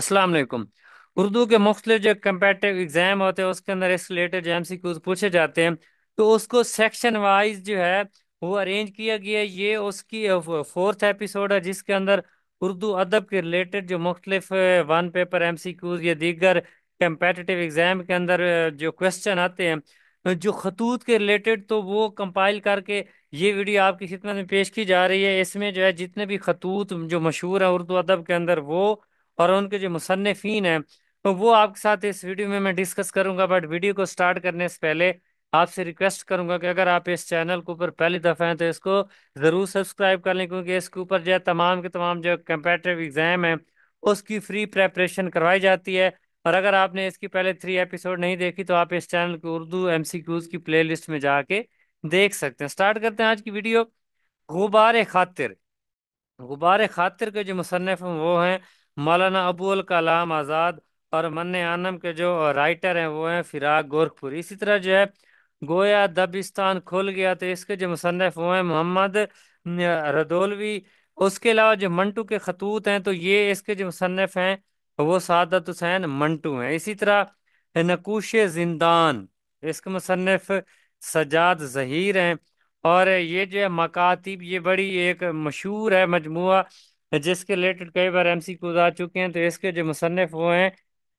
अस्सलाम वालेकुम उर्दू के मुख्त जो कम्पेटिव एग्ज़ाम होते हैं उसके अंदर इस रिलेटेड जो एम सी क्यूज पूछे जाते हैं तो उसको सेक्शन वाइज जो है वो अरेंज किया गया ये उसकी फोर्थ एपिसोड है जिसके अंदर उर्दू अदब के रिलेटेड जो मुख्तलिफ one paper M C Qs या दीगर कंपेटिटिव एग्ज़ाम के अंदर जो क्वेश्चन आते हैं जो खतूत के रिलेटेड तो वो कंपाइल करके ये वीडियो आपकी खिदमत में पेश की जा रही है इसमें जो है जितने भी खतूत जो मशहूर हैं उर्दू अदब के अंदर वो और उनके जो मुसनफिन हैं तो वो आपके साथ इस वीडियो में मैं डिस्कस करूंगा बट वीडियो को स्टार्ट करने से पहले आपसे रिक्वेस्ट करूंगा कि अगर आप इस चैनल के ऊपर पहली दफ़ा हैं तो इसको ज़रूर सब्सक्राइब कर लें क्योंकि इसके ऊपर जो है तमाम के तमाम जो कंपेटिव एग्ज़ाम है उसकी फ्री प्रेपरेशन करवाई जाती है और अगर आपने इसकी पहले थ्री एपिसोड नहीं देखी तो आप इस चैनल को उर्दू एम की प्ले लिस्ट में जाके देख सकते हैं स्टार्ट करते हैं आज की वीडियो गुबार खातिर गुबार खातिर के जो मुसनफ़ वो हैं मौलाना अबुल कलाम आज़ाद और मन आनम के जो राइटर हैं वो हैं फिराक गोरखपुरी इसी तरह जो है गोया दबिस्तान खुल गया तो इसके जो मुसनफ़ वो हैं मोहम्मद रदौलवी उसके अलावा जो मंटू के खतूत हैं तो ये इसके जो मुसनफ़ हैं वो सादत हुसैन मंटू हैं इसी तरह नकूश जिंदान इसके मुसनफ़ सजाद ज़हीर हैं और ये जो है मकातिब ये बड़ी एक मशहूर है मजमू जिसके रिलेटेड कई बार एम सी आ चुके हैं तो इसके जो मुसनफ़ वो हैं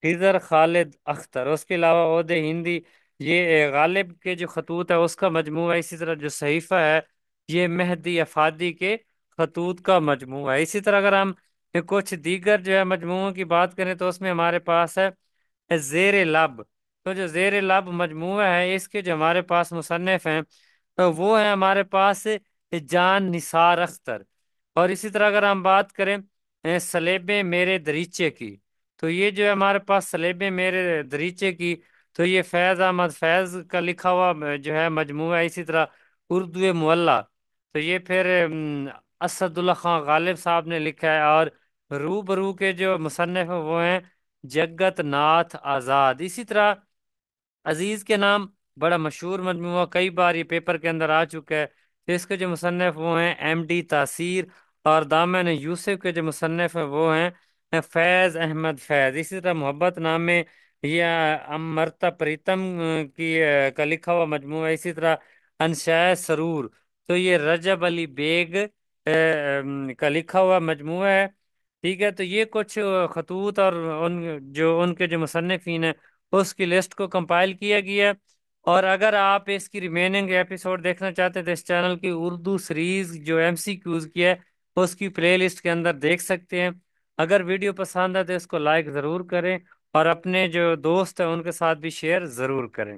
हिजर खालिद अख्तर उसके अलावा उहद हिंदी ये गालिब के जो खतूत है उसका मजमू है इसी तरह जो सहीफ़ा है ये मेहदी अफादी के खतूत का मजमू है इसी तरह अगर हम कुछ दीगर जो है मजमू की बात करें तो उसमें हमारे पास है जेर लब तो जो जेर लब मजमू है इसके जो हमारे पास मुसनफ़ हैं तो वो है हमारे पास जान निसार अख्तर और इसी तरह अगर हम बात करें सलेब मेरे दरीचे की तो ये जो है हमारे पास सलेब मेरे दरीचे की तो ये फैज़ अहमद फैज़ का लिखा हुआ जो है मजमू इसी तरह उर्दू मल्ला तो ये फिर असदुल्ला खां गालिब साहब ने लिखा है और रूबरू के जो मुसनफ़ हैं वो हैं जगत नाथ आज़ाद इसी तरह अजीज़ के नाम बड़ा मशहूर मजमू कई बार ये पेपर के अंदर आ चुका है तो इसके जो मुसनफ़ वो हैं एम डी तासीर और दामन यूसुफ के जो मुसनफ़ हैं वो हैं फैज़ अहमद फैज़ इसी तरह मोहब्बत नाम में यह अमरता प्रीतम की का लिखा हुआ मजमू है इसी तरह अनशाय सरूर तो ये रजब अली बेग का लिखा हुआ मजमू है ठीक है तो ये कुछ खतूत और उन जो उनके जो मुसनफ़ीन हैं उसकी लिस्ट को कंपाइल किया गया और अगर आप इसकी रिमेनिंग एपिसोड देखना चाहते हैं तो इस चैनल की उर्दू सीरीज़ जो एम सी क्यूज़ की है तो उसकी प्लेलिस्ट के अंदर देख सकते हैं अगर वीडियो पसंद आए तो इसको लाइक ज़रूर करें और अपने जो दोस्त हैं उनके साथ भी शेयर ज़रूर करें